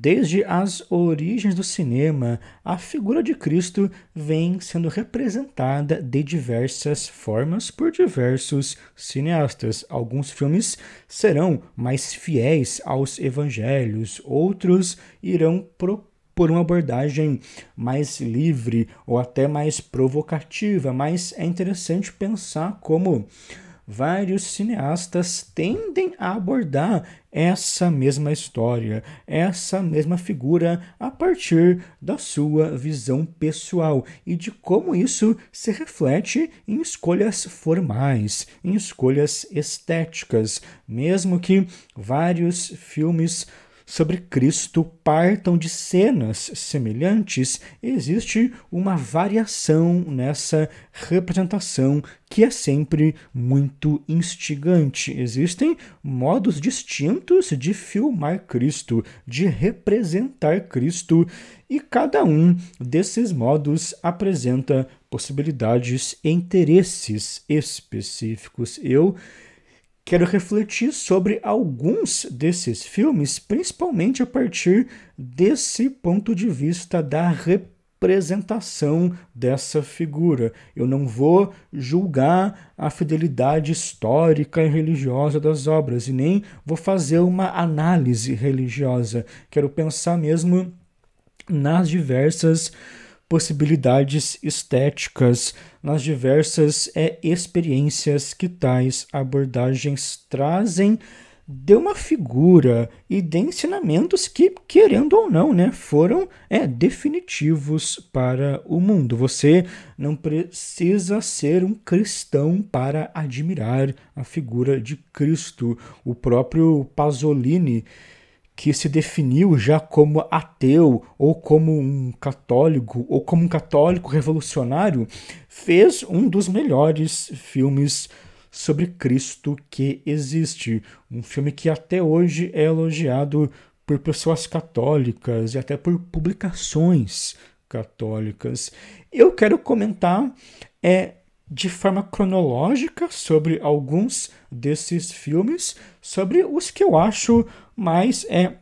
Desde as origens do cinema, a figura de Cristo vem sendo representada de diversas formas por diversos cineastas. Alguns filmes serão mais fiéis aos evangelhos, outros irão propor uma abordagem mais livre ou até mais provocativa, mas é interessante pensar como vários cineastas tendem a abordar essa mesma história, essa mesma figura a partir da sua visão pessoal e de como isso se reflete em escolhas formais, em escolhas estéticas, mesmo que vários filmes sobre Cristo partam de cenas semelhantes, existe uma variação nessa representação que é sempre muito instigante. Existem modos distintos de filmar Cristo, de representar Cristo, e cada um desses modos apresenta possibilidades e interesses específicos. Eu quero refletir sobre alguns desses filmes, principalmente a partir desse ponto de vista da representação dessa figura. Eu não vou julgar a fidelidade histórica e religiosa das obras e nem vou fazer uma análise religiosa. Quero pensar mesmo nas diversas possibilidades estéticas nas diversas é, experiências que tais abordagens trazem de uma figura e de ensinamentos que, querendo ou não, né, foram é, definitivos para o mundo. Você não precisa ser um cristão para admirar a figura de Cristo. O próprio Pasolini que se definiu já como ateu ou como um católico ou como um católico revolucionário, fez um dos melhores filmes sobre Cristo que existe. Um filme que até hoje é elogiado por pessoas católicas e até por publicações católicas. Eu quero comentar é de forma cronológica sobre alguns desses filmes, sobre os que eu acho mais é,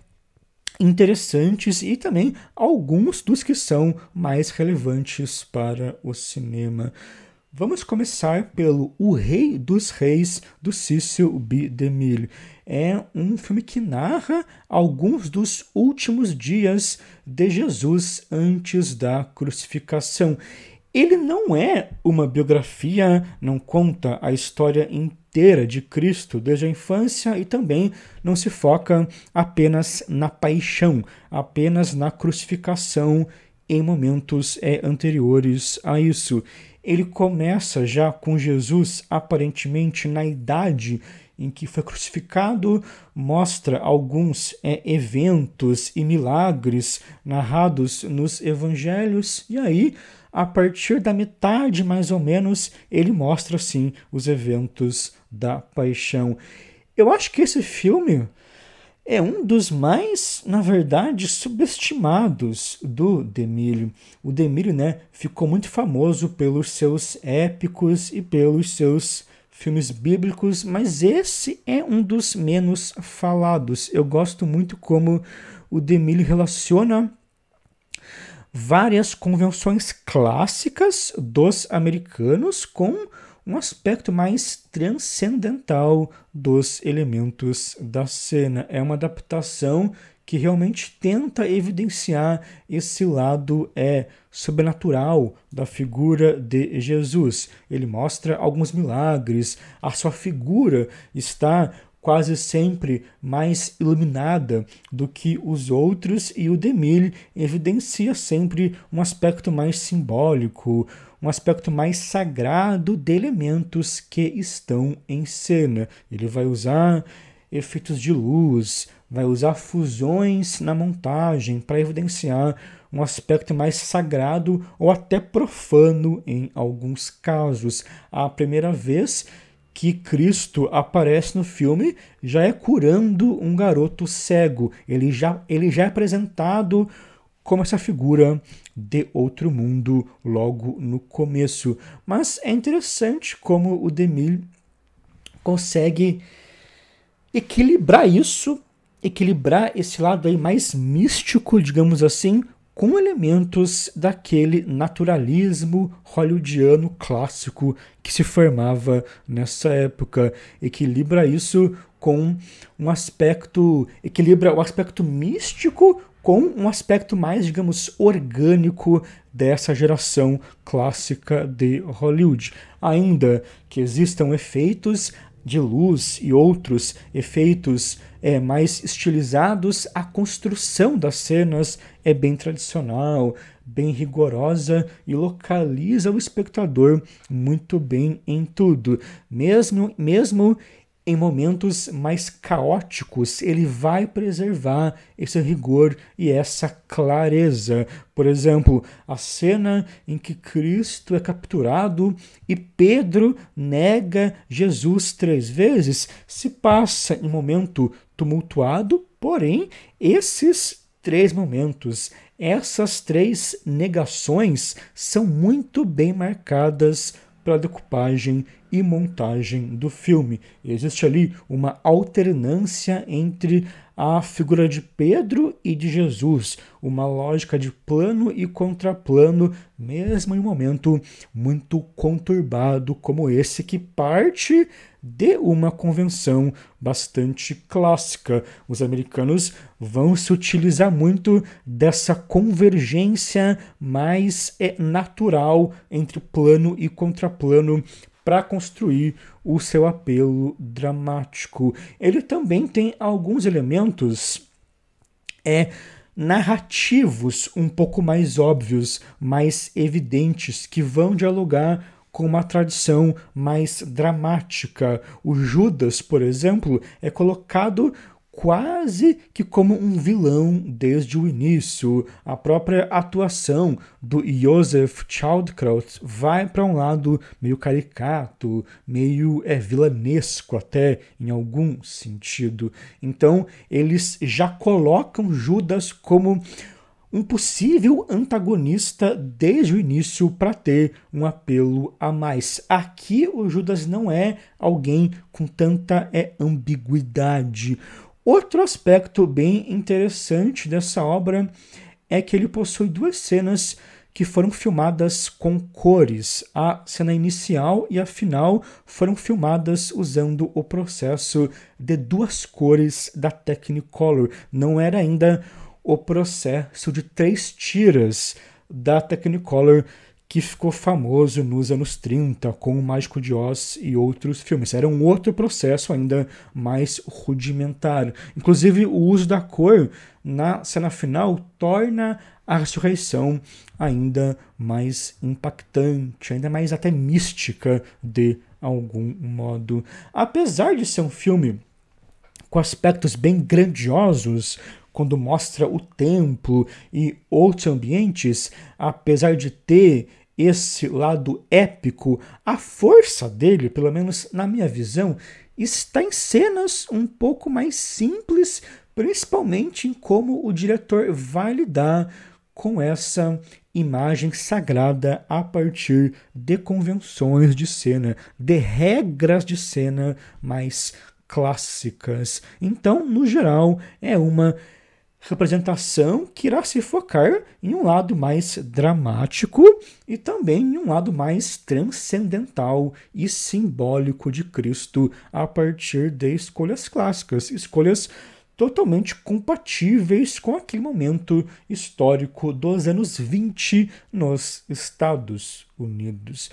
interessantes e também alguns dos que são mais relevantes para o cinema. Vamos começar pelo O Rei dos Reis, do Cício B. DeMille. É um filme que narra alguns dos últimos dias de Jesus antes da crucificação ele não é uma biografia, não conta a história inteira de Cristo desde a infância e também não se foca apenas na paixão, apenas na crucificação em momentos é, anteriores a isso. Ele começa já com Jesus aparentemente na idade em que foi crucificado, mostra alguns é, eventos e milagres narrados nos evangelhos, e aí a partir da metade mais ou menos, ele mostra assim os eventos da paixão. Eu acho que esse filme é um dos mais, na verdade, subestimados do Demílio. O Demílio, né, ficou muito famoso pelos seus épicos e pelos seus filmes bíblicos, mas esse é um dos menos falados. Eu gosto muito como o Demílio relaciona várias convenções clássicas dos americanos com um aspecto mais transcendental dos elementos da cena. É uma adaptação que realmente tenta evidenciar esse lado é sobrenatural da figura de Jesus. Ele mostra alguns milagres, a sua figura está quase sempre mais iluminada do que os outros, e o Demille evidencia sempre um aspecto mais simbólico, um aspecto mais sagrado de elementos que estão em cena. Ele vai usar efeitos de luz, vai usar fusões na montagem para evidenciar um aspecto mais sagrado ou até profano em alguns casos. A primeira vez que Cristo aparece no filme já é curando um garoto cego. Ele já, ele já é apresentado como essa figura de outro mundo logo no começo. Mas é interessante como o Demille consegue equilibrar isso, equilibrar esse lado aí mais místico, digamos assim, com elementos daquele naturalismo hollywoodiano clássico que se formava nessa época. Equilibra isso com um aspecto. equilibra o aspecto místico com um aspecto mais, digamos, orgânico dessa geração clássica de Hollywood. Ainda que existam efeitos de luz e outros efeitos é, mais estilizados, a construção das cenas é bem tradicional, bem rigorosa e localiza o espectador muito bem em tudo. Mesmo, mesmo em momentos mais caóticos, ele vai preservar esse rigor e essa clareza. Por exemplo, a cena em que Cristo é capturado e Pedro nega Jesus três vezes se passa em um momento tumultuado, porém, esses três momentos. Essas três negações são muito bem marcadas para decupagem e montagem do filme. Existe ali uma alternância entre a figura de Pedro e de Jesus, uma lógica de plano e contraplano, mesmo em um momento muito conturbado como esse, que parte de uma convenção bastante clássica. Os americanos vão se utilizar muito dessa convergência mais é, natural entre plano e contraplano para construir o seu apelo dramático. Ele também tem alguns elementos é narrativos um pouco mais óbvios, mais evidentes, que vão dialogar com uma tradição mais dramática. O Judas, por exemplo, é colocado quase que como um vilão desde o início. A própria atuação do Joseph Childkraut vai para um lado meio caricato, meio é vilanesco até em algum sentido. Então, eles já colocam Judas como um possível antagonista desde o início para ter um apelo a mais. Aqui o Judas não é alguém com tanta é, ambiguidade. Outro aspecto bem interessante dessa obra é que ele possui duas cenas que foram filmadas com cores. A cena inicial e a final foram filmadas usando o processo de duas cores da Technicolor. Não era ainda o processo de três tiras da Technicolor que ficou famoso nos anos 30 com O Mágico de Oz e outros filmes. Era um outro processo ainda mais rudimentar. Inclusive, o uso da cor na cena final torna a ressurreição ainda mais impactante, ainda mais até mística de algum modo. Apesar de ser um filme com aspectos bem grandiosos, quando mostra o templo e outros ambientes, apesar de ter esse lado épico, a força dele, pelo menos na minha visão, está em cenas um pouco mais simples, principalmente em como o diretor vai lidar com essa imagem sagrada a partir de convenções de cena, de regras de cena mais clássicas. Então, no geral, é uma representação que irá se focar em um lado mais dramático e também em um lado mais transcendental e simbólico de Cristo a partir de escolhas clássicas, escolhas totalmente compatíveis com aquele momento histórico dos anos 20 nos Estados Unidos.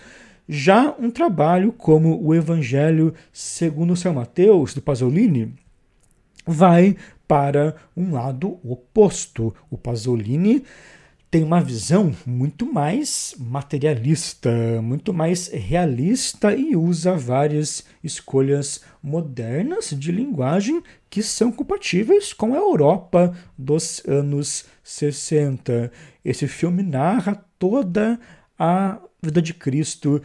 Já um trabalho como o Evangelho segundo São Mateus, do Pasolini, vai para um lado oposto. O Pasolini tem uma visão muito mais materialista, muito mais realista e usa várias escolhas modernas de linguagem que são compatíveis com a Europa dos anos 60. Esse filme narra toda a vida de Cristo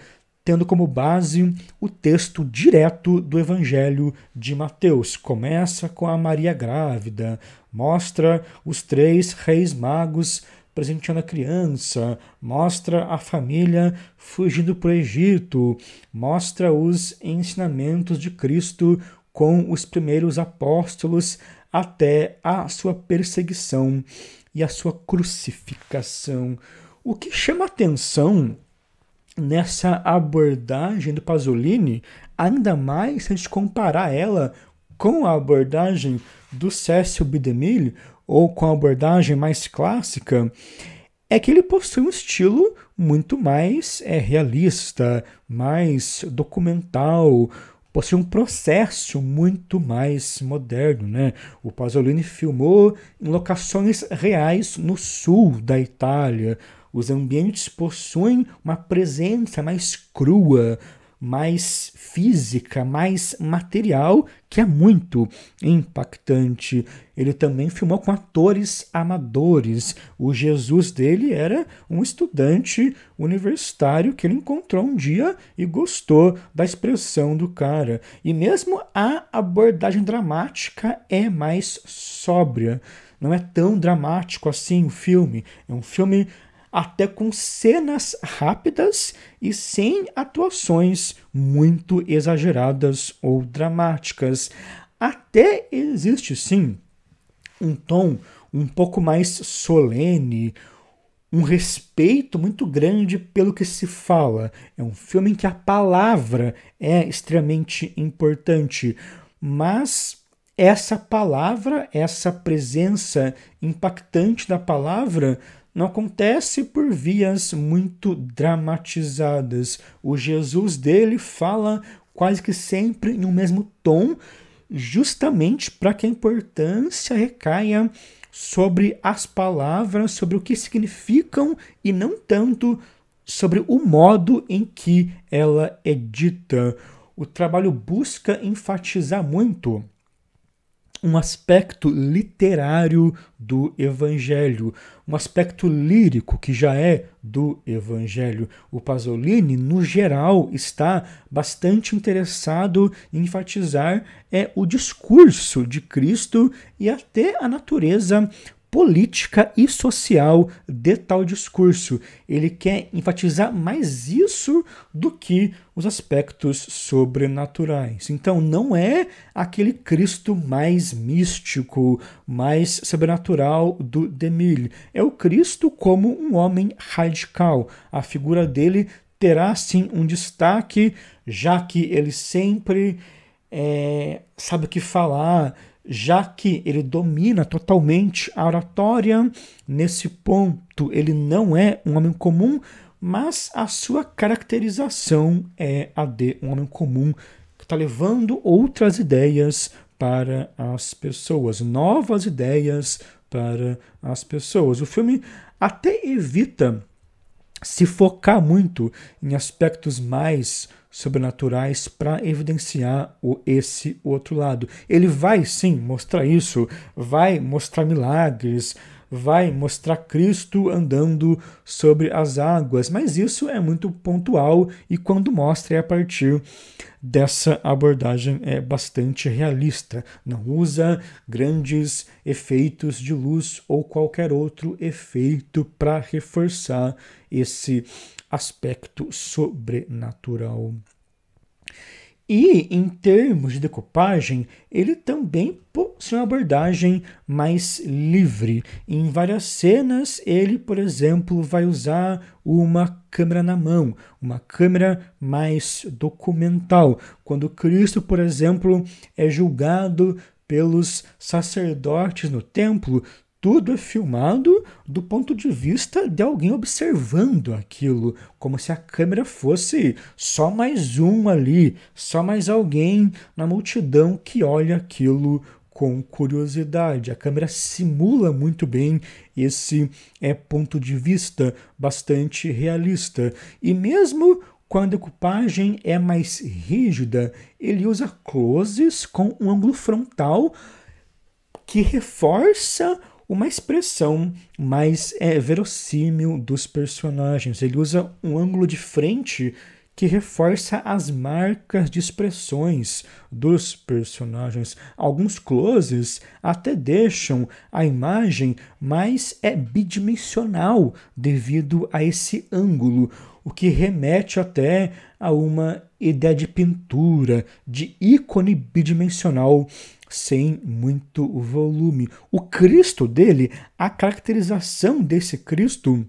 tendo como base o texto direto do Evangelho de Mateus. Começa com a Maria grávida, mostra os três reis magos presenteando a criança, mostra a família fugindo para o Egito, mostra os ensinamentos de Cristo com os primeiros apóstolos até a sua perseguição e a sua crucificação. O que chama atenção nessa abordagem do Pasolini, ainda mais se a gente comparar ela com a abordagem do Cécio Bidemille, ou com a abordagem mais clássica, é que ele possui um estilo muito mais é, realista, mais documental, possui um processo muito mais moderno. Né? O Pasolini filmou em locações reais no sul da Itália, os ambientes possuem uma presença mais crua, mais física, mais material, que é muito impactante. Ele também filmou com atores amadores. O Jesus dele era um estudante universitário que ele encontrou um dia e gostou da expressão do cara. E mesmo a abordagem dramática é mais sóbria. Não é tão dramático assim o filme. É um filme até com cenas rápidas e sem atuações muito exageradas ou dramáticas. Até existe sim um tom um pouco mais solene, um respeito muito grande pelo que se fala. É um filme em que a palavra é extremamente importante, mas essa palavra, essa presença impactante da palavra não acontece por vias muito dramatizadas. O Jesus dele fala quase que sempre em um mesmo tom, justamente para que a importância recaia sobre as palavras, sobre o que significam e não tanto sobre o modo em que ela é dita. O trabalho busca enfatizar muito um aspecto literário do Evangelho, um aspecto lírico que já é do Evangelho. O Pasolini, no geral, está bastante interessado em enfatizar é o discurso de Cristo e até a natureza política e social de tal discurso. Ele quer enfatizar mais isso do que os aspectos sobrenaturais. Então, não é aquele Cristo mais místico, mais sobrenatural do Demille. É o Cristo como um homem radical. A figura dele terá sim um destaque, já que ele sempre é, sabe o que falar já que ele domina totalmente a oratória, nesse ponto ele não é um homem comum, mas a sua caracterização é a de um homem comum que está levando outras ideias para as pessoas, novas ideias para as pessoas. O filme até evita se focar muito em aspectos mais sobrenaturais para evidenciar o esse outro lado. Ele vai sim mostrar isso, vai mostrar milagres, vai mostrar Cristo andando sobre as águas, mas isso é muito pontual e quando mostra é a partir dessa abordagem é bastante realista. Não usa grandes efeitos de luz ou qualquer outro efeito para reforçar esse aspecto sobrenatural. E em termos de decupagem, ele também possui uma abordagem mais livre. Em várias cenas, ele, por exemplo, vai usar uma câmera na mão, uma câmera mais documental. Quando Cristo, por exemplo, é julgado pelos sacerdotes no templo, tudo é filmado do ponto de vista de alguém observando aquilo, como se a câmera fosse só mais um ali, só mais alguém na multidão que olha aquilo com curiosidade. A câmera simula muito bem esse é ponto de vista bastante realista. E mesmo quando a equipagem é mais rígida, ele usa closes com um ângulo frontal que reforça uma expressão mais é, verossímil dos personagens. Ele usa um ângulo de frente que reforça as marcas de expressões dos personagens. Alguns closes até deixam a imagem mais é bidimensional devido a esse ângulo, o que remete até a uma ideia de pintura, de ícone bidimensional sem muito volume. O Cristo dele, a caracterização desse Cristo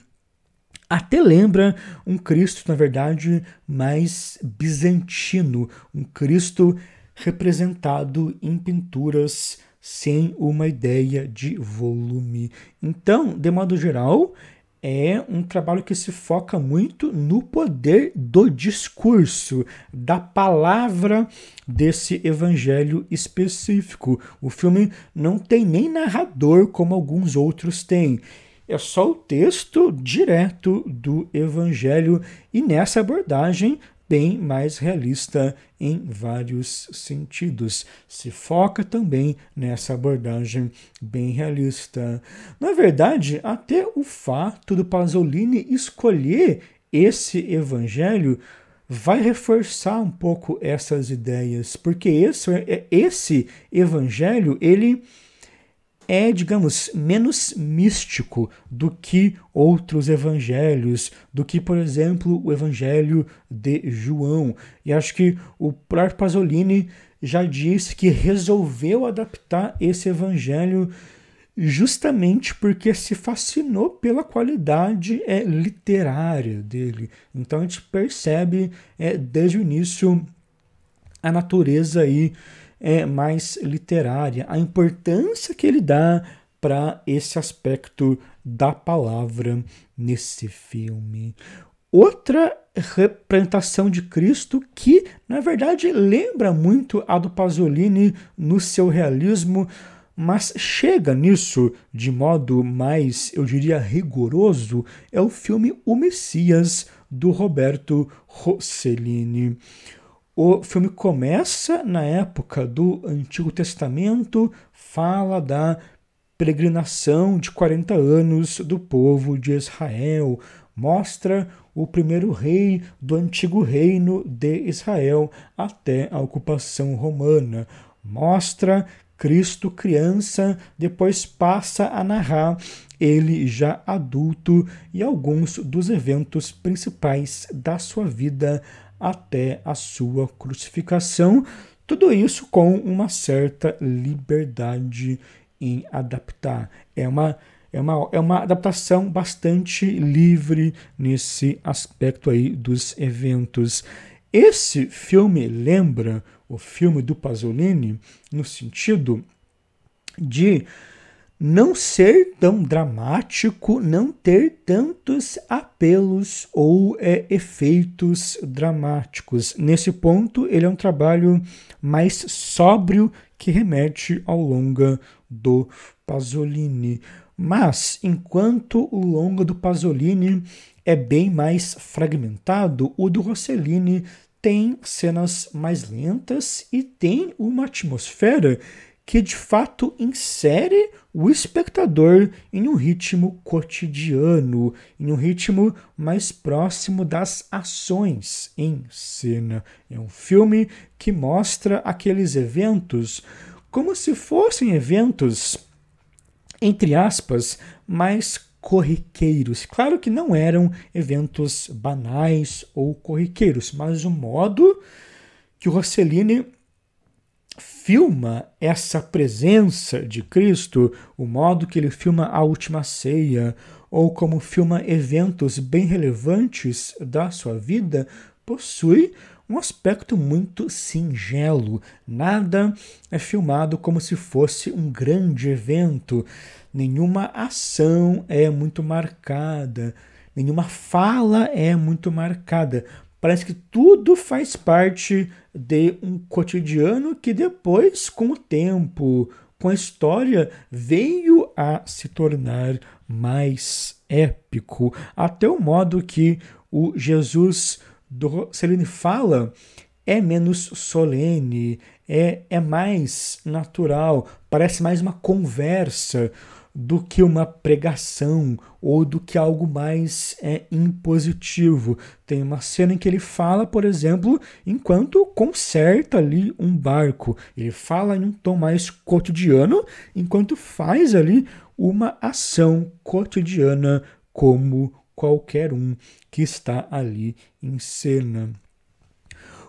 até lembra um Cristo, na verdade, mais bizantino, um Cristo representado em pinturas sem uma ideia de volume. Então, de modo geral, é um trabalho que se foca muito no poder do discurso, da palavra desse evangelho específico. O filme não tem nem narrador como alguns outros têm. É só o texto direto do evangelho e nessa abordagem bem mais realista em vários sentidos. Se foca também nessa abordagem bem realista. Na verdade, até o fato do Pasolini escolher esse evangelho vai reforçar um pouco essas ideias, porque esse, esse evangelho ele é, digamos, menos místico do que outros evangelhos, do que, por exemplo, o evangelho de João. E acho que o próprio Pasolini já disse que resolveu adaptar esse evangelho justamente porque se fascinou pela qualidade é, literária dele. Então a gente percebe é, desde o início a natureza aí é, mais literária, a importância que ele dá para esse aspecto da palavra nesse filme. Outra representação de Cristo que, na verdade, lembra muito a do Pasolini no seu realismo, mas chega nisso de modo mais, eu diria, rigoroso, é o filme O Messias, do Roberto Rossellini. O filme começa na época do Antigo Testamento, fala da peregrinação de 40 anos do povo de Israel, mostra o primeiro rei do antigo reino de Israel até a ocupação romana, mostra Cristo criança, depois passa a narrar ele já adulto e alguns dos eventos principais da sua vida até a sua crucificação. Tudo isso com uma certa liberdade em adaptar. É uma, é uma, é uma adaptação bastante livre nesse aspecto aí dos eventos. Esse filme lembra o filme do Pasolini no sentido de não ser tão dramático, não ter tantos apelos ou é, efeitos dramáticos. Nesse ponto, ele é um trabalho mais sóbrio que remete ao longa do Pasolini. Mas, enquanto o longa do Pasolini é bem mais fragmentado, o do Rossellini tem cenas mais lentas e tem uma atmosfera que de fato insere o espectador em um ritmo cotidiano, em um ritmo mais próximo das ações em cena. É um filme que mostra aqueles eventos como se fossem eventos, entre aspas, mais corriqueiros. Claro que não eram eventos banais ou corriqueiros, mas o modo que o Rossellini filma essa presença de Cristo, o modo que ele filma a última ceia, ou como filma eventos bem relevantes da sua vida, possui um aspecto muito singelo. Nada é filmado como se fosse um grande evento. Nenhuma ação é muito marcada. Nenhuma fala é muito marcada. Parece que tudo faz parte de um cotidiano que depois, com o tempo, com a história, veio a se tornar mais épico, até o modo que o Jesus do Rossellini fala é menos solene, é, é mais natural, parece mais uma conversa do que uma pregação ou do que algo mais é impositivo. Tem uma cena em que ele fala, por exemplo, enquanto conserta ali um barco. Ele fala em um tom mais cotidiano, enquanto faz ali uma ação cotidiana como qualquer um que está ali em cena.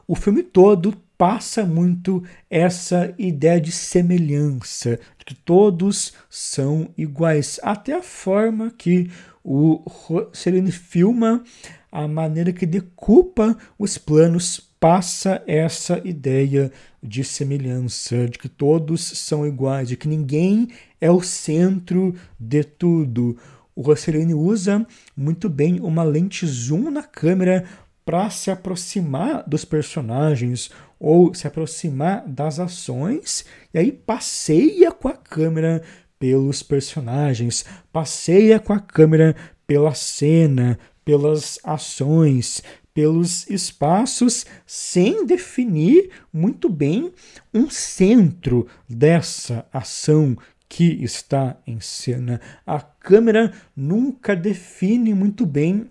O filme todo passa muito essa ideia de semelhança, de que todos são iguais. Até a forma que o Rossellini filma, a maneira que decupa os planos passa essa ideia de semelhança, de que todos são iguais, de que ninguém é o centro de tudo. O Rossellini usa muito bem uma lente zoom na câmera para se aproximar dos personagens, ou se aproximar das ações e aí passeia com a câmera pelos personagens, passeia com a câmera pela cena, pelas ações, pelos espaços, sem definir muito bem um centro dessa ação que está em cena. A câmera nunca define muito bem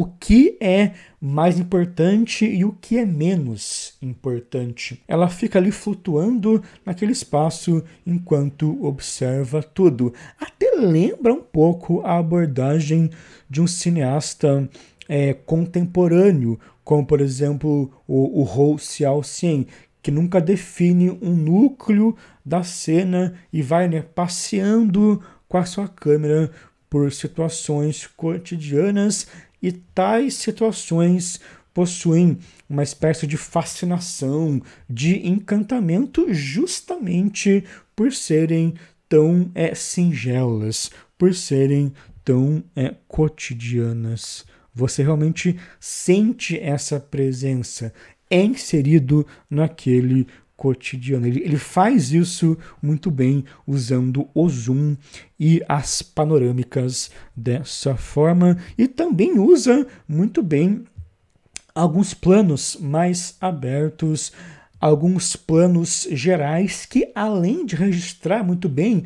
o que é mais importante e o que é menos importante. Ela fica ali flutuando naquele espaço enquanto observa tudo. Até lembra um pouco a abordagem de um cineasta é, contemporâneo, como por exemplo o, o Hou Xiaoxian, que nunca define um núcleo da cena e vai né, passeando com a sua câmera por situações cotidianas e tais situações possuem uma espécie de fascinação, de encantamento, justamente por serem tão é, singelas, por serem tão é, cotidianas. Você realmente sente essa presença, é inserido naquele cotidiano. Ele, ele faz isso muito bem usando o zoom e as panorâmicas dessa forma e também usa muito bem alguns planos mais abertos, alguns planos gerais que além de registrar muito bem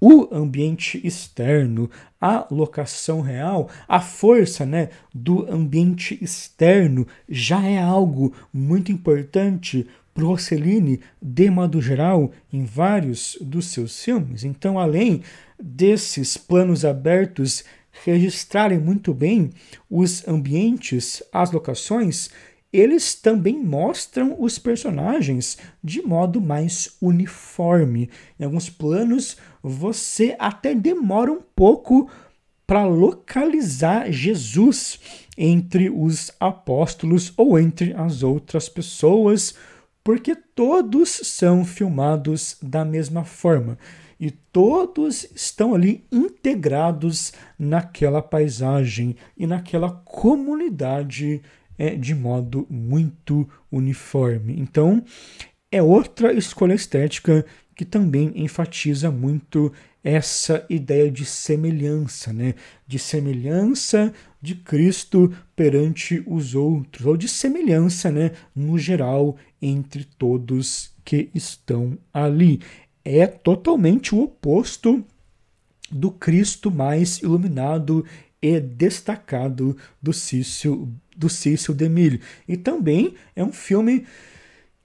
o ambiente externo, a locação real, a força né, do ambiente externo já é algo muito importante Rossellini de modo geral em vários dos seus filmes. Então, além desses planos abertos registrarem muito bem os ambientes, as locações, eles também mostram os personagens de modo mais uniforme. Em alguns planos, você até demora um pouco para localizar Jesus entre os apóstolos ou entre as outras pessoas porque todos são filmados da mesma forma e todos estão ali integrados naquela paisagem e naquela comunidade é, de modo muito uniforme. Então, é outra escolha estética que também enfatiza muito essa ideia de semelhança, né? De semelhança de Cristo perante os outros, ou de semelhança, né, no geral entre todos que estão ali. É totalmente o oposto do Cristo mais iluminado e destacado do Cício, do Cício Demille. E também é um filme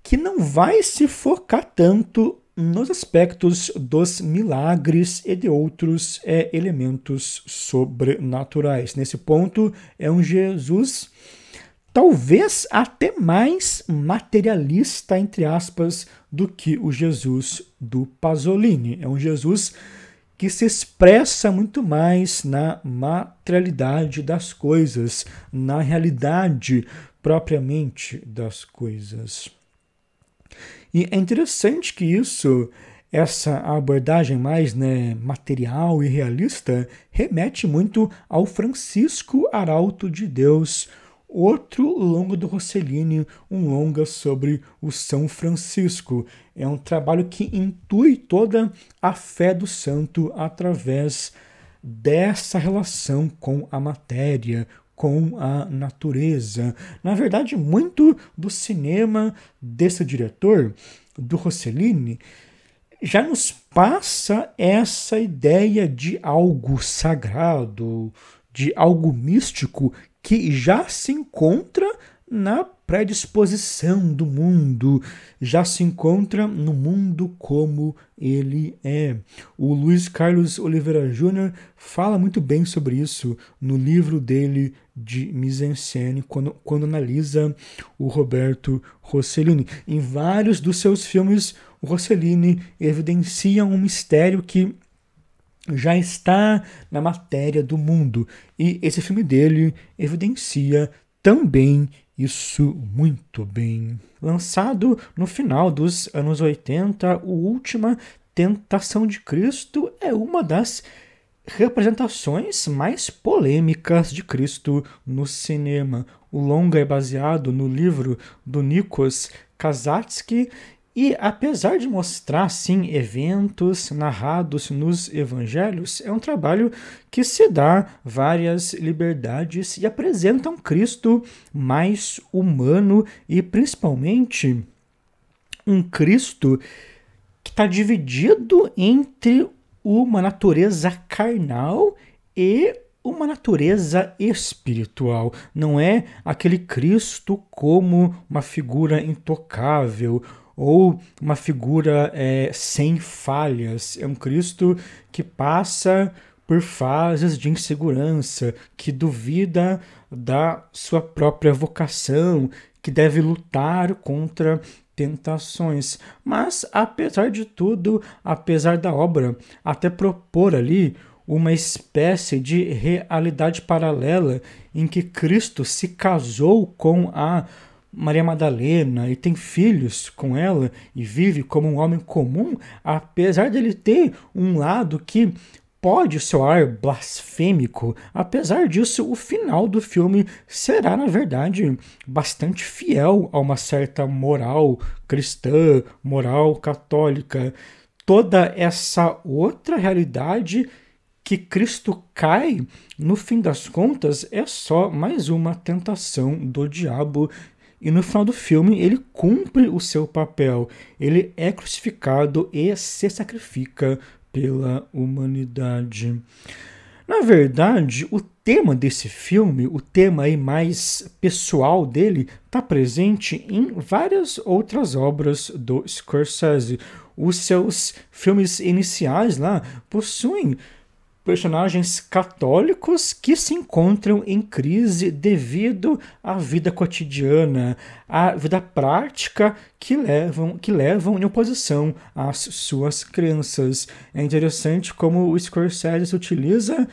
que não vai se focar tanto nos aspectos dos milagres e de outros é, elementos sobrenaturais. Nesse ponto, é um Jesus talvez até mais materialista, entre aspas, do que o Jesus do Pasolini. É um Jesus que se expressa muito mais na materialidade das coisas, na realidade propriamente das coisas. E é interessante que isso, essa abordagem mais né, material e realista, remete muito ao Francisco Arauto de Deus, outro longa do Rossellini, um longa sobre o São Francisco. É um trabalho que intui toda a fé do santo através dessa relação com a matéria, com a natureza. Na verdade, muito do cinema desse diretor, do Rossellini, já nos passa essa ideia de algo sagrado, de algo místico que já se encontra na predisposição do mundo, já se encontra no mundo como ele é. O Luiz Carlos Oliveira Júnior fala muito bem sobre isso no livro dele de mise-en-scène quando, quando analisa o Roberto Rossellini. Em vários dos seus filmes, o Rossellini evidencia um mistério que já está na matéria do mundo. E esse filme dele evidencia também isso muito bem. Lançado no final dos anos 80, O Última Tentação de Cristo é uma das representações mais polêmicas de Cristo no cinema. O longa é baseado no livro do Nikos Kazatsky e, apesar de mostrar sim eventos narrados nos evangelhos, é um trabalho que se dá várias liberdades e apresenta um Cristo mais humano e principalmente um Cristo que está dividido entre uma natureza carnal e uma natureza espiritual. Não é aquele Cristo como uma figura intocável ou uma figura é, sem falhas. É um Cristo que passa por fases de insegurança, que duvida da sua própria vocação, que deve lutar contra tentações. Mas, apesar de tudo, apesar da obra até propor ali uma espécie de realidade paralela em que Cristo se casou com a Maria Madalena e tem filhos com ela e vive como um homem comum, apesar dele ter um lado que Pode soar blasfêmico, apesar disso, o final do filme será, na verdade, bastante fiel a uma certa moral cristã, moral católica. Toda essa outra realidade que Cristo cai, no fim das contas, é só mais uma tentação do diabo e no final do filme ele cumpre o seu papel. Ele é crucificado e se sacrifica pela humanidade. Na verdade, o tema desse filme, o tema aí mais pessoal dele, está presente em várias outras obras do Scorsese. Os seus filmes iniciais lá possuem personagens católicos que se encontram em crise devido à vida cotidiana, à vida prática que levam, que levam em oposição às suas crenças. É interessante como o Scorsese utiliza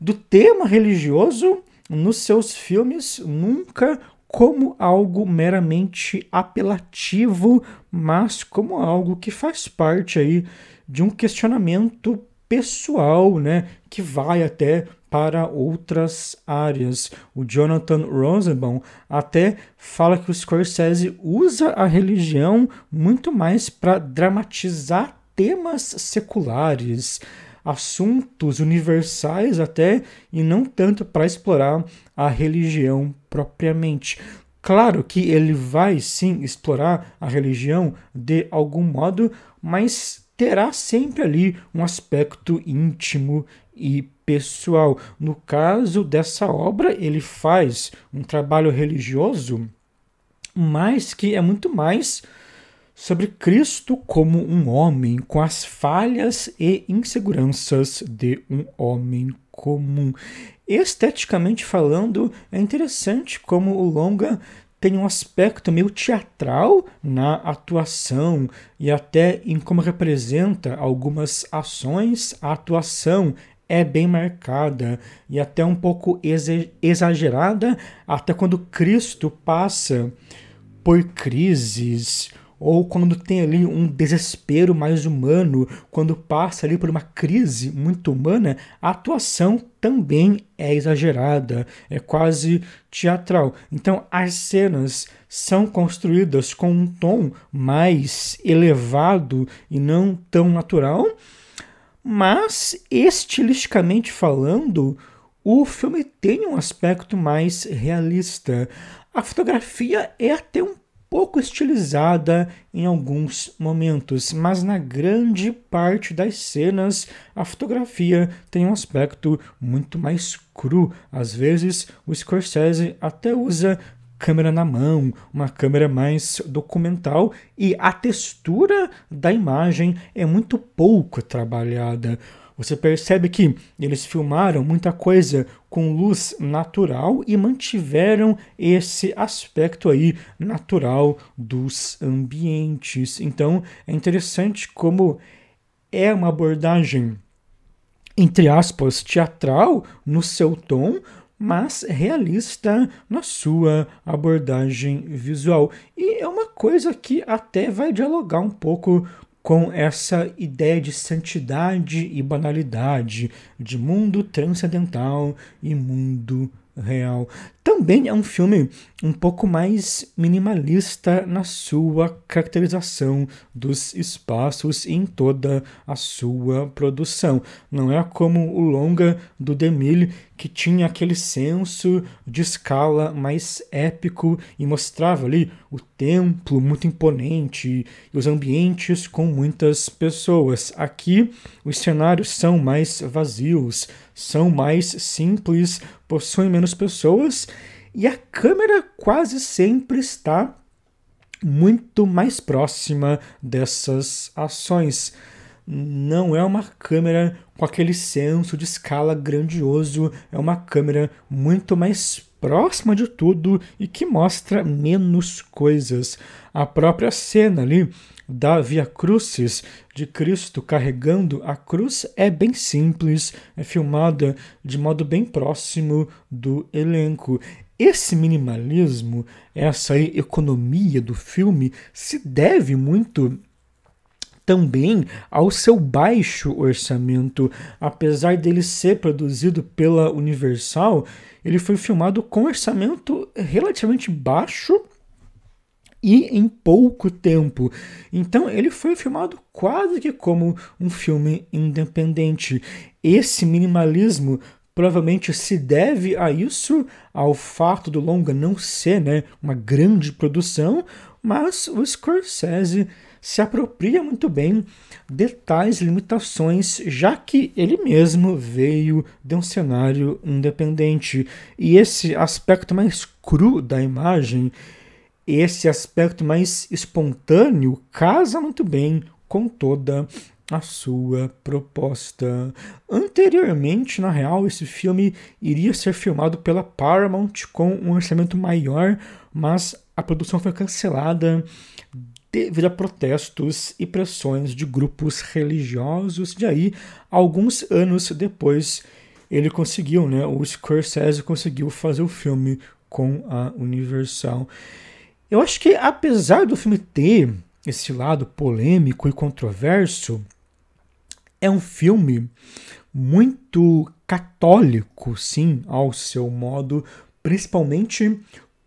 do tema religioso nos seus filmes nunca como algo meramente apelativo, mas como algo que faz parte aí de um questionamento pessoal, né, que vai até para outras áreas. O Jonathan Rosenbaum até fala que o Scorsese usa a religião muito mais para dramatizar temas seculares, assuntos universais até, e não tanto para explorar a religião propriamente. Claro que ele vai sim explorar a religião de algum modo, mas terá sempre ali um aspecto íntimo e pessoal. No caso dessa obra, ele faz um trabalho religioso, mas que é muito mais sobre Cristo como um homem, com as falhas e inseguranças de um homem comum. Esteticamente falando, é interessante como o Longa tem um aspecto meio teatral na atuação e até em como representa algumas ações, a atuação é bem marcada e até um pouco exagerada, até quando Cristo passa por crises, ou quando tem ali um desespero mais humano, quando passa ali por uma crise muito humana, a atuação também é exagerada, é quase teatral. Então as cenas são construídas com um tom mais elevado e não tão natural, mas estilisticamente falando, o filme tem um aspecto mais realista. A fotografia é até um pouco estilizada em alguns momentos, mas na grande parte das cenas a fotografia tem um aspecto muito mais cru. Às vezes, o Scorsese até usa câmera na mão, uma câmera mais documental e a textura da imagem é muito pouco trabalhada. Você percebe que eles filmaram muita coisa com luz natural e mantiveram esse aspecto aí natural dos ambientes. Então é interessante como é uma abordagem entre aspas teatral no seu tom, mas realista na sua abordagem visual. E é uma coisa que até vai dialogar um pouco com essa ideia de santidade e banalidade, de mundo transcendental e mundo real. Também é um filme um pouco mais minimalista na sua caracterização dos espaços e em toda a sua produção. Não é como o longa do Demille que tinha aquele senso de escala mais épico e mostrava ali o templo muito imponente e os ambientes com muitas pessoas. Aqui os cenários são mais vazios, são mais simples, possuem menos pessoas e a câmera quase sempre está muito mais próxima dessas ações. Não é uma câmera com aquele senso de escala grandioso, é uma câmera muito mais próxima de tudo e que mostra menos coisas. A própria cena ali da Via Crucis de Cristo carregando a cruz é bem simples, é filmada de modo bem próximo do elenco. Esse minimalismo, essa economia do filme, se deve muito também ao seu baixo orçamento. Apesar dele ser produzido pela Universal, ele foi filmado com orçamento relativamente baixo e em pouco tempo. Então ele foi filmado quase que como um filme independente. Esse minimalismo provavelmente se deve a isso, ao fato do longa não ser né, uma grande produção, mas o Scorsese se apropria muito bem de tais limitações, já que ele mesmo veio de um cenário independente. E esse aspecto mais cru da imagem, esse aspecto mais espontâneo, casa muito bem com toda a a sua proposta. Anteriormente, na real, esse filme iria ser filmado pela Paramount com um orçamento maior, mas a produção foi cancelada devido a protestos e pressões de grupos religiosos. de aí, alguns anos depois, ele conseguiu, né? O Scorsese conseguiu fazer o filme com a Universal. Eu acho que apesar do filme ter esse lado polêmico e controverso, é um filme muito católico, sim, ao seu modo, principalmente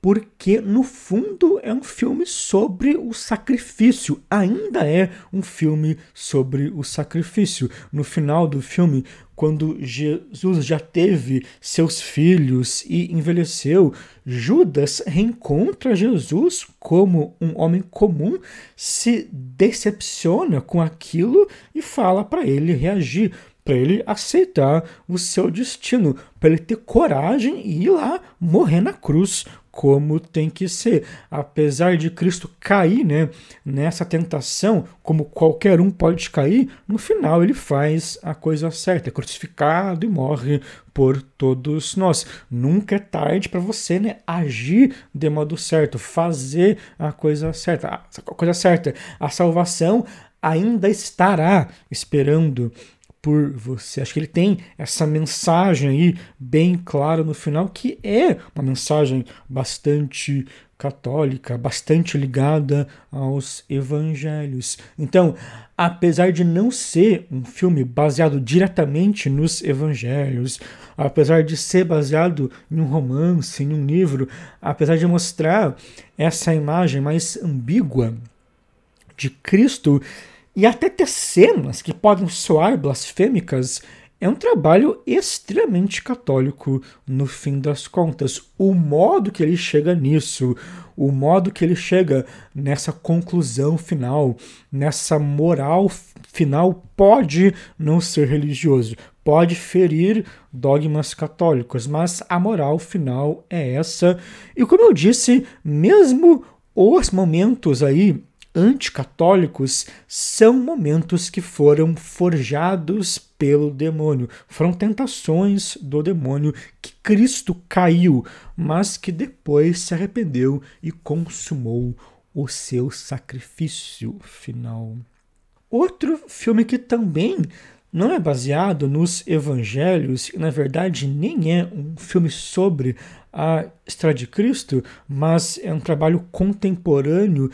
porque no fundo é um filme sobre o sacrifício. Ainda é um filme sobre o sacrifício. No final do filme, quando Jesus já teve seus filhos e envelheceu, Judas reencontra Jesus como um homem comum, se decepciona com aquilo e fala para ele reagir para ele aceitar o seu destino, para ele ter coragem e ir lá morrer na cruz como tem que ser. Apesar de Cristo cair né, nessa tentação, como qualquer um pode cair, no final ele faz a coisa certa, é crucificado e morre por todos nós. Nunca é tarde para você né, agir de modo certo, fazer a coisa certa. A coisa certa, a salvação ainda estará esperando por você. Acho que ele tem essa mensagem aí bem clara no final, que é uma mensagem bastante católica, bastante ligada aos evangelhos. Então, apesar de não ser um filme baseado diretamente nos evangelhos, apesar de ser baseado em um romance, em um livro, apesar de mostrar essa imagem mais ambígua de Cristo, e até ter cenas que podem soar blasfêmicas é um trabalho extremamente católico, no fim das contas. O modo que ele chega nisso, o modo que ele chega nessa conclusão final, nessa moral final, pode não ser religioso, pode ferir dogmas católicos, mas a moral final é essa. E como eu disse, mesmo os momentos aí anticatólicos são momentos que foram forjados pelo demônio, foram tentações do demônio que Cristo caiu, mas que depois se arrependeu e consumou o seu sacrifício final. Outro filme que também não é baseado nos evangelhos, e na verdade nem é um filme sobre a estrada de Cristo, mas é um trabalho contemporâneo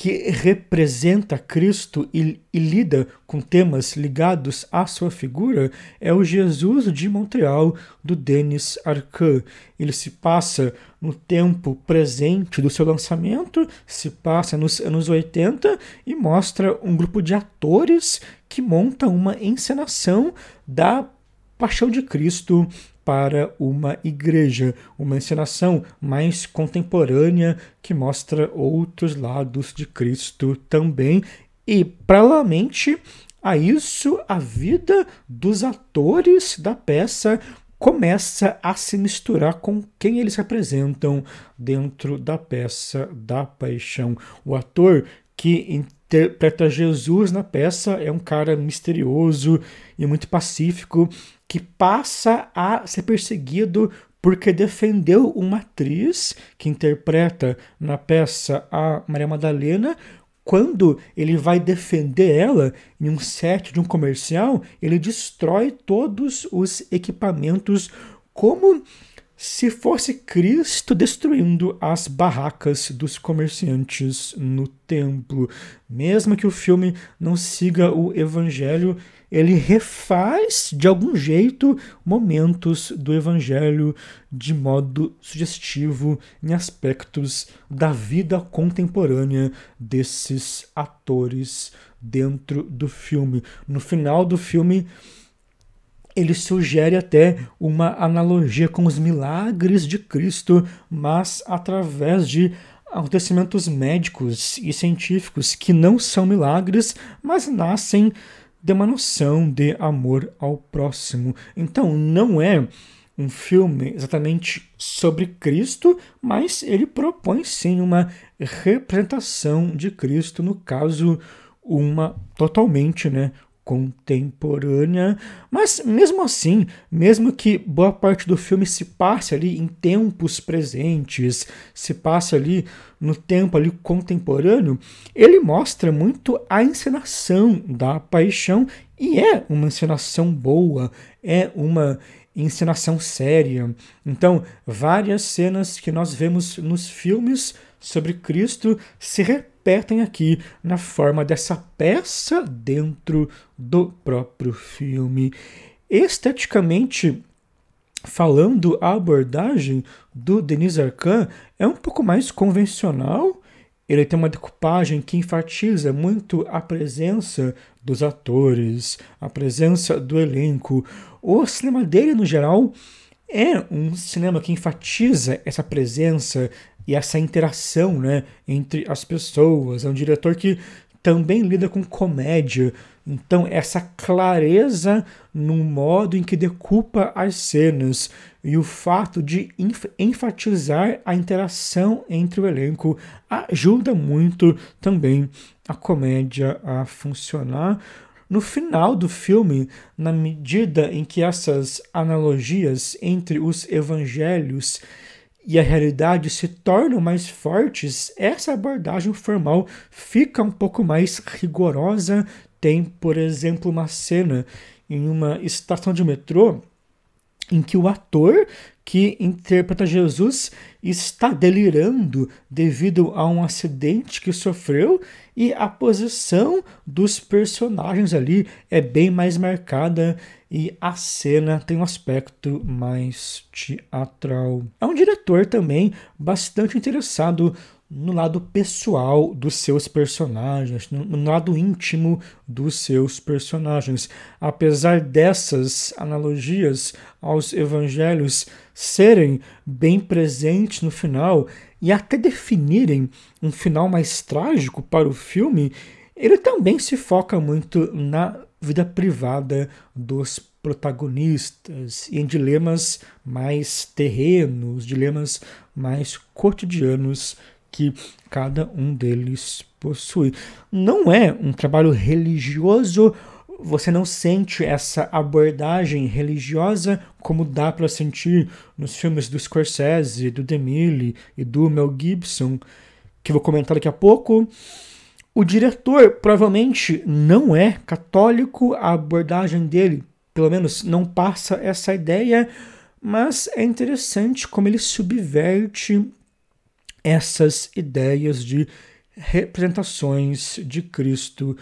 que representa Cristo e, e, lida com temas ligados à sua figura é o Jesus de Montreal, do Denis Arcan. Ele se passa no tempo presente do seu lançamento, se passa nos anos 80 e mostra um grupo de atores que monta uma encenação da Paixão de Cristo para uma igreja, uma encenação mais contemporânea que mostra outros lados de Cristo também. E, paralelamente a isso, a vida dos atores da peça começa a se misturar com quem eles representam dentro da peça da paixão. O ator que interpreta Jesus na peça é um cara misterioso e muito pacífico que passa a ser perseguido porque defendeu uma atriz que interpreta na peça a Maria Madalena. Quando ele vai defender ela em um set de um comercial, ele destrói todos os equipamentos. Como se fosse Cristo destruindo as barracas dos comerciantes no templo. Mesmo que o filme não siga o evangelho, ele refaz de algum jeito momentos do evangelho de modo sugestivo em aspectos da vida contemporânea desses atores dentro do filme. No final do filme, ele sugere até uma analogia com os milagres de Cristo, mas através de acontecimentos médicos e científicos que não são milagres, mas nascem de uma noção de amor ao próximo. Então, não é um filme exatamente sobre Cristo, mas ele propõe sim uma representação de Cristo, no caso, uma totalmente né, contemporânea, mas mesmo assim, mesmo que boa parte do filme se passe ali em tempos presentes, se passe ali no tempo ali contemporâneo, ele mostra muito a encenação da paixão e é uma encenação boa, é uma encenação séria. Então, várias cenas que nós vemos nos filmes sobre Cristo se repetem repetem aqui na forma dessa peça dentro do próprio filme. Esteticamente falando, a abordagem do Denis Arcan é um pouco mais convencional. Ele tem uma decupagem que enfatiza muito a presença dos atores, a presença do elenco. O cinema dele, no geral, é um cinema que enfatiza essa presença, e essa interação né, entre as pessoas. É um diretor que também lida com comédia. Então, essa clareza no modo em que decupa as cenas e o fato de enfatizar a interação entre o elenco ajuda muito também a comédia a funcionar. No final do filme, na medida em que essas analogias entre os evangelhos e a realidade se tornam mais fortes, essa abordagem formal fica um pouco mais rigorosa. Tem, por exemplo, uma cena em uma estação de metrô em que o ator que interpreta Jesus está delirando devido a um acidente que sofreu e a posição dos personagens ali é bem mais marcada e a cena tem um aspecto mais teatral. É um diretor também bastante interessado no lado pessoal dos seus personagens, no, lado íntimo dos seus personagens. Apesar dessas analogias aos evangelhos serem bem presentes no final, e até definirem um final mais trágico para o filme, ele também se foca muito na vida privada dos protagonistas e em dilemas mais terrenos, dilemas mais cotidianos que cada um deles possui. Não é um trabalho religioso você não sente essa abordagem religiosa como dá para sentir nos filmes do Scorsese, do DeMille e do Mel Gibson, que vou comentar daqui a pouco. O diretor provavelmente não é católico, a abordagem dele, pelo menos, não passa essa ideia, mas é interessante como ele subverte essas ideias de representações de Cristo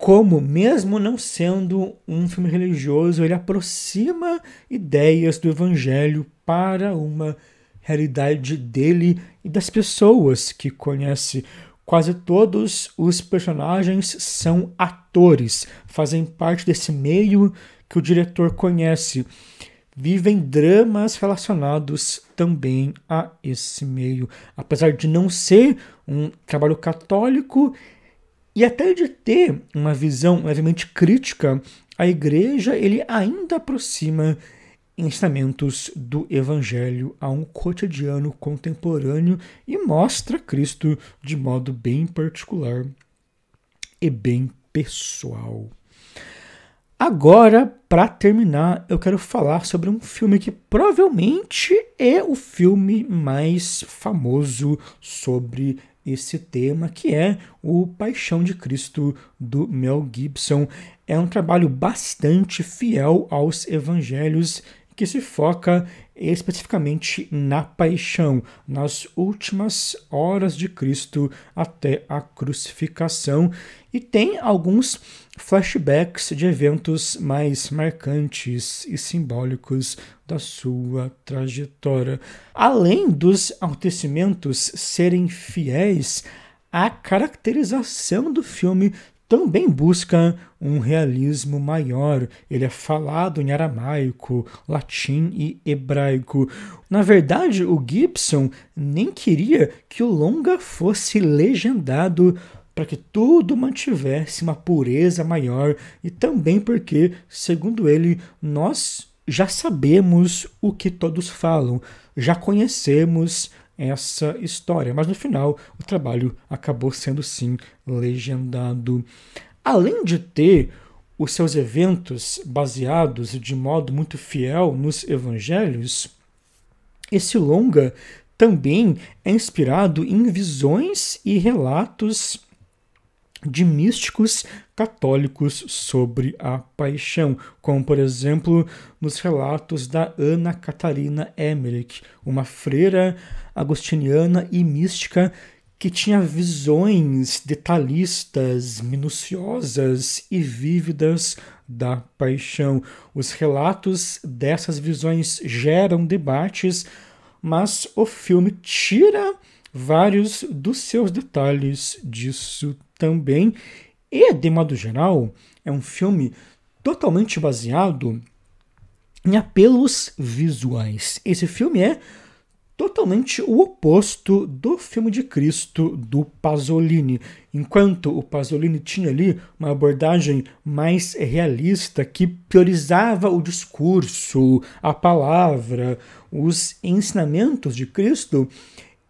como, mesmo não sendo um filme religioso, ele aproxima ideias do evangelho para uma realidade dele e das pessoas que conhece. Quase todos os personagens são atores, fazem parte desse meio que o diretor conhece. Vivem dramas relacionados também a esse meio. Apesar de não ser um trabalho católico, e até de ter uma visão levemente crítica, a igreja ele ainda aproxima ensinamentos do Evangelho a um cotidiano contemporâneo e mostra Cristo de modo bem particular e bem pessoal. Agora, para terminar, eu quero falar sobre um filme que provavelmente é o filme mais famoso sobre esse tema, que é o Paixão de Cristo do Mel Gibson. É um trabalho bastante fiel aos evangelhos que se foca especificamente na paixão, nas últimas horas de Cristo até a crucificação e tem alguns flashbacks de eventos mais marcantes e simbólicos da sua trajetória. Além dos acontecimentos serem fiéis, a caracterização do filme também busca um realismo maior. Ele é falado em aramaico, latim e hebraico. Na verdade, o Gibson nem queria que o longa fosse legendado para que tudo mantivesse uma pureza maior e também porque, segundo ele, nós já sabemos o que todos falam, já conhecemos essa história, mas no final o trabalho acabou sendo sim legendado. Além de ter os seus eventos baseados de modo muito fiel nos evangelhos, esse longa também é inspirado em visões e relatos de místicos católicos sobre a paixão, como por exemplo nos relatos da Ana Catarina Emmerich, uma freira agostiniana e mística que tinha visões detalhistas, minuciosas e vívidas da paixão. Os relatos dessas visões geram debates, mas o filme tira vários dos seus detalhes disso também. E, de modo geral, é um filme totalmente baseado em apelos visuais. Esse filme é totalmente o oposto do filme de Cristo do Pasolini. Enquanto o Pasolini tinha ali uma abordagem mais realista que priorizava o discurso, a palavra, os ensinamentos de Cristo,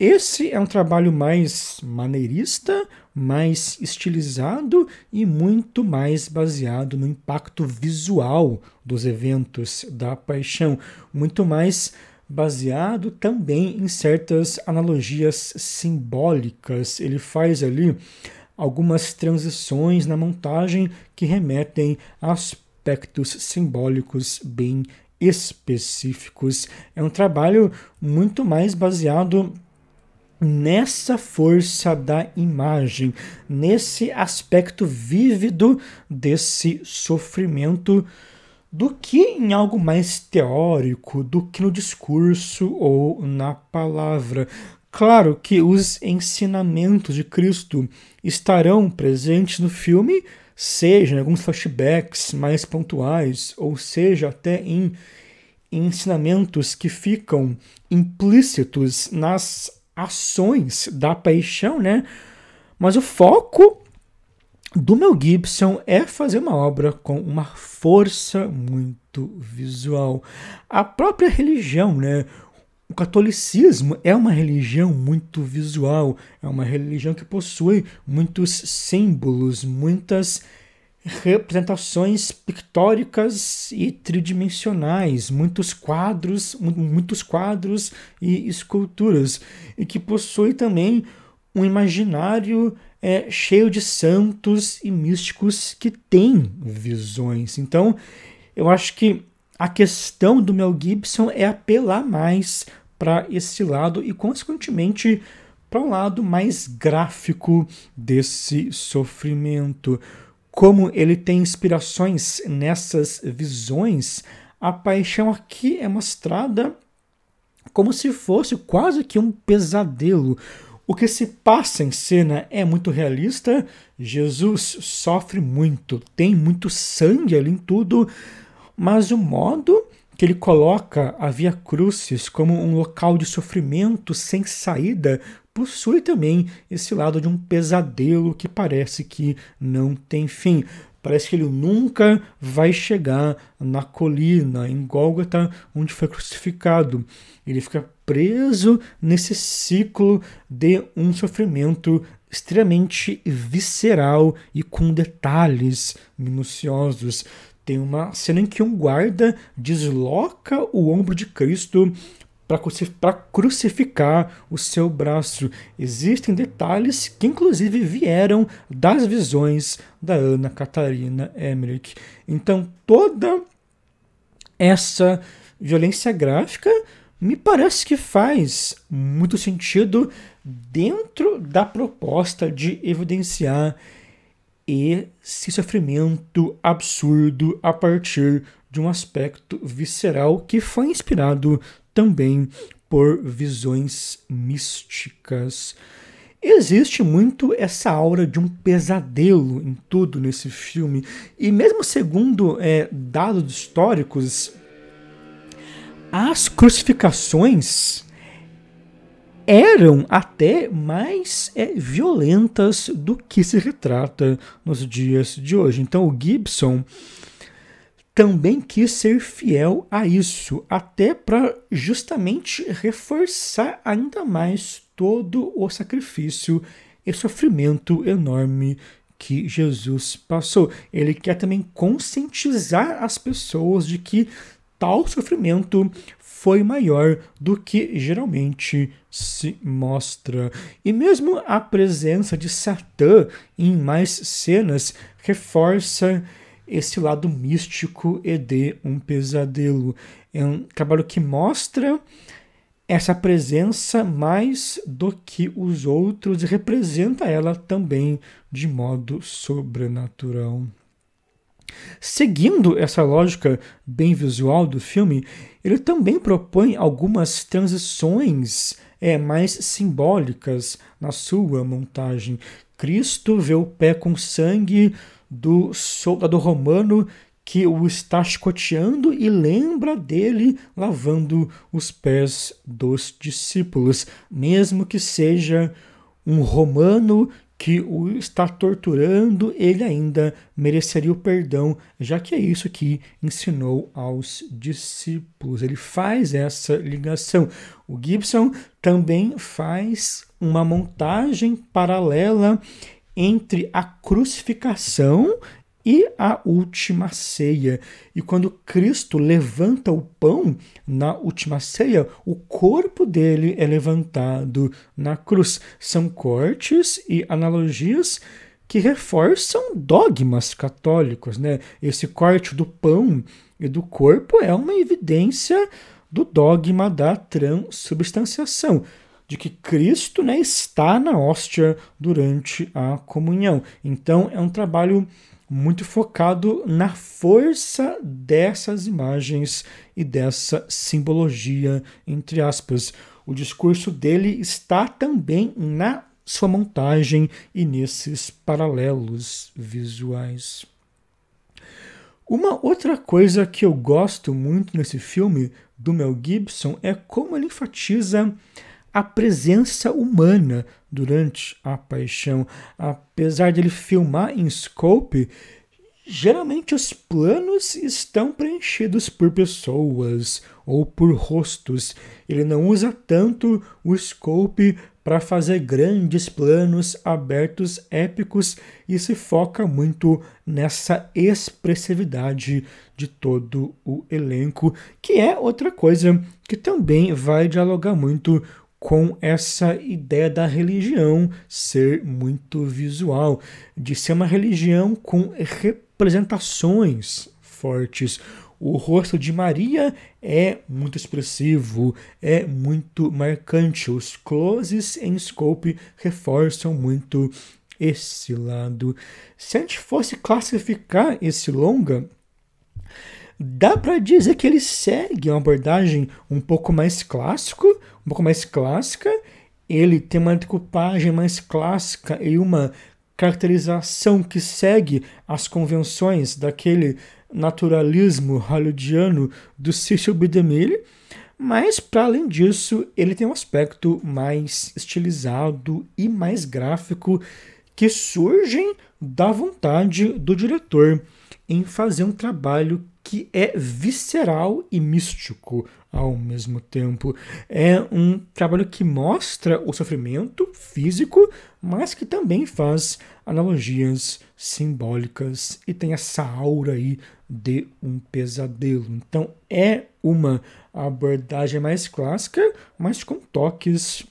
esse é um trabalho mais maneirista, mais estilizado e muito mais baseado no impacto visual dos eventos da paixão, muito mais baseado também em certas analogias simbólicas. Ele faz ali algumas transições na montagem que remetem a aspectos simbólicos bem específicos. É um trabalho muito mais baseado nessa força da imagem, nesse aspecto vívido desse sofrimento, do que em algo mais teórico, do que no discurso ou na palavra. Claro que os ensinamentos de Cristo estarão presentes no filme, seja em alguns flashbacks mais pontuais, ou seja até em ensinamentos que ficam implícitos nas ações da paixão, né? Mas o foco do Mel Gibson é fazer uma obra com uma força muito visual. A própria religião, né? O catolicismo é uma religião muito visual, é uma religião que possui muitos símbolos, muitas representações pictóricas e tridimensionais, muitos quadros, muitos quadros e esculturas, e que possui também um imaginário é, cheio de santos e místicos que têm visões. Então, eu acho que a questão do Mel Gibson é apelar mais para esse lado e, consequentemente, para um lado mais gráfico desse sofrimento como ele tem inspirações nessas visões, a paixão aqui é mostrada como se fosse quase que um pesadelo. O que se passa em cena é muito realista. Jesus sofre muito, tem muito sangue ali em tudo, mas o modo que ele coloca a Via Crucis como um local de sofrimento sem saída possui também esse lado de um pesadelo que parece que não tem fim. Parece que ele nunca vai chegar na colina, em Gólgota, onde foi crucificado. Ele fica preso nesse ciclo de um sofrimento extremamente visceral e com detalhes minuciosos. Tem uma cena em que um guarda desloca o ombro de Cristo para crucificar o seu braço. Existem detalhes que, inclusive, vieram das visões da Ana Catarina Emmerich. Então, toda essa violência gráfica me parece que faz muito sentido dentro da proposta de evidenciar esse sofrimento absurdo a partir de um aspecto visceral que foi inspirado também por visões místicas. Existe muito essa aura de um pesadelo em tudo nesse filme, e mesmo segundo é, dados históricos, as crucificações eram até mais é, violentas do que se retrata nos dias de hoje. Então, o Gibson também quis ser fiel a isso, até para justamente reforçar ainda mais todo o sacrifício e sofrimento enorme que Jesus passou. Ele quer também conscientizar as pessoas de que tal sofrimento foi maior do que geralmente se mostra. E mesmo a presença de Satã em mais cenas reforça esse lado místico e de um pesadelo. É um trabalho que mostra essa presença mais do que os outros e representa ela também de modo sobrenatural. Seguindo essa lógica bem visual do filme, ele também propõe algumas transições é, mais simbólicas na sua montagem. Cristo vê o pé com sangue do soldado romano que o está chicoteando e lembra dele lavando os pés dos discípulos, mesmo que seja um romano que o está torturando, ele ainda mereceria o perdão, já que é isso que ensinou aos discípulos. Ele faz essa ligação. O Gibson também faz uma montagem paralela entre a crucificação e a última ceia. E quando Cristo levanta o pão na última ceia, o corpo dele é levantado na cruz. São cortes e analogias que reforçam dogmas católicos, né? Esse corte do pão e do corpo é uma evidência do dogma da transubstanciação de que Cristo né, está na hóstia durante a comunhão. Então, é um trabalho muito focado na força dessas imagens e dessa simbologia, entre aspas. O discurso dele está também na sua montagem e nesses paralelos visuais. Uma outra coisa que eu gosto muito nesse filme do Mel Gibson é como ele enfatiza a presença humana durante a paixão. Apesar dele filmar em scope, geralmente os planos estão preenchidos por pessoas ou por rostos. Ele não usa tanto o scope para fazer grandes planos abertos épicos e se foca muito nessa expressividade de todo o elenco, que é outra coisa que também vai dialogar muito com essa ideia da religião ser muito visual, de ser uma religião com representações fortes. O rosto de Maria é muito expressivo, é muito marcante. Os closes em scope reforçam muito esse lado. Se a gente fosse classificar esse longa, dá para dizer que ele segue é uma abordagem um pouco mais clássico, um pouco mais clássica. Ele tem uma decupagem mais clássica e uma caracterização que segue as convenções daquele naturalismo hollywoodiano do Cecil B. DeMille, mas para além disso, ele tem um aspecto mais estilizado e mais gráfico que surgem da vontade do diretor em fazer um trabalho que é visceral e místico ao mesmo tempo. É um trabalho que mostra o sofrimento físico, mas que também faz analogias simbólicas e tem essa aura aí de um pesadelo. Então é uma abordagem mais clássica, mas com toques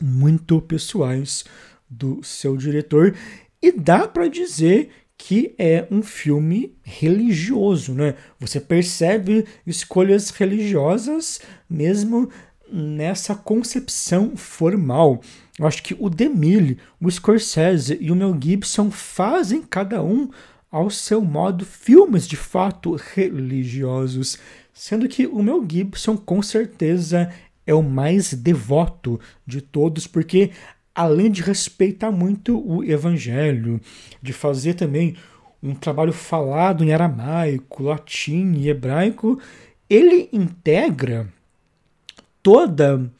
muito pessoais do seu diretor e dá para dizer que é um filme religioso, né? Você percebe escolhas religiosas mesmo nessa concepção formal. Eu acho que o DeMille, o Scorsese e o Mel Gibson fazem cada um ao seu modo filmes de fato religiosos, sendo que o Mel Gibson com certeza é o mais devoto de todos, porque além de respeitar muito o evangelho, de fazer também um trabalho falado em aramaico, latim e hebraico, ele integra toda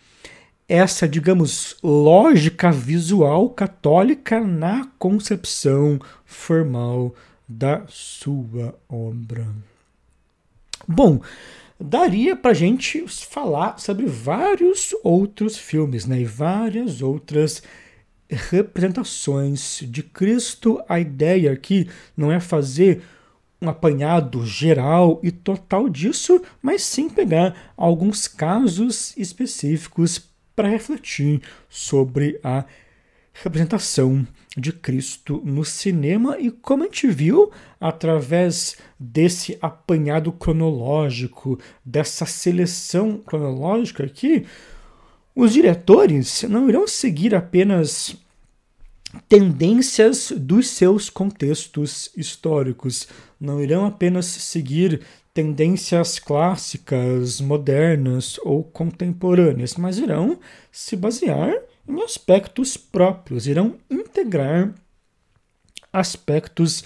essa, digamos, lógica visual católica na concepção formal da sua obra. Bom, daria para gente falar sobre vários outros filmes, né? E várias outras representações de Cristo. A ideia aqui não é fazer um apanhado geral e total disso, mas sim pegar alguns casos específicos para refletir sobre a representação de Cristo no cinema e como a gente viu através desse apanhado cronológico, dessa seleção cronológica aqui, os diretores não irão seguir apenas tendências dos seus contextos históricos, não irão apenas seguir tendências clássicas, modernas ou contemporâneas, mas irão se basear em aspectos próprios, irão integrar aspectos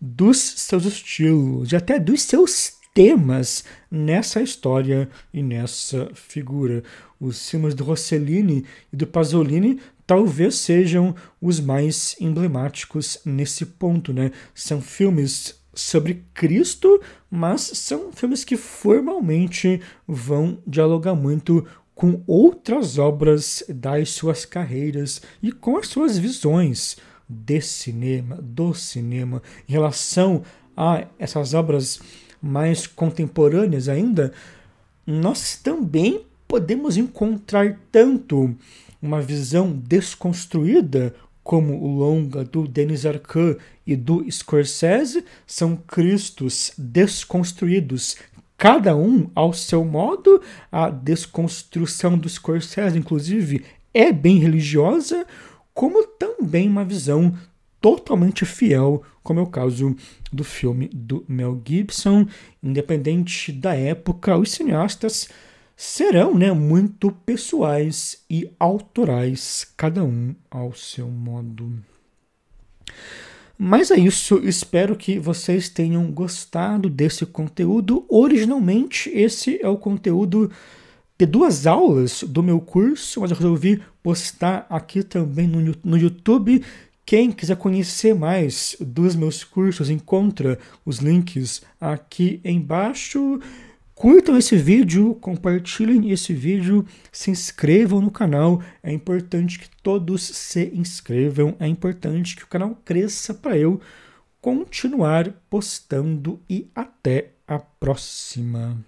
dos seus estilos e até dos seus temas nessa história e nessa figura. Os filmes do Rossellini e do Pasolini talvez sejam os mais emblemáticos nesse ponto, né? São filmes sobre Cristo, mas são filmes que formalmente vão dialogar muito com outras obras das suas carreiras e com as suas visões de cinema, do cinema, em relação a essas obras mais contemporâneas ainda, nós também podemos encontrar tanto uma visão desconstruída como o longa do Denis Arcan e do Scorsese são cristos desconstruídos cada um ao seu modo. A desconstrução do Scorsese, inclusive, é bem religiosa, como também uma visão totalmente fiel, como é o caso do filme do Mel Gibson. Independente da época, os cineastas serão né, muito pessoais e autorais, cada um ao seu modo. Mas é isso, espero que vocês tenham gostado desse conteúdo. Originalmente, esse é o conteúdo de duas aulas do meu curso, mas eu resolvi postar aqui também no, no YouTube. Quem quiser conhecer mais dos meus cursos, encontra os links aqui embaixo. Curtam esse vídeo, compartilhem esse vídeo, se inscrevam no canal. É importante que todos se inscrevam, é importante que o canal cresça para eu continuar postando e até a próxima.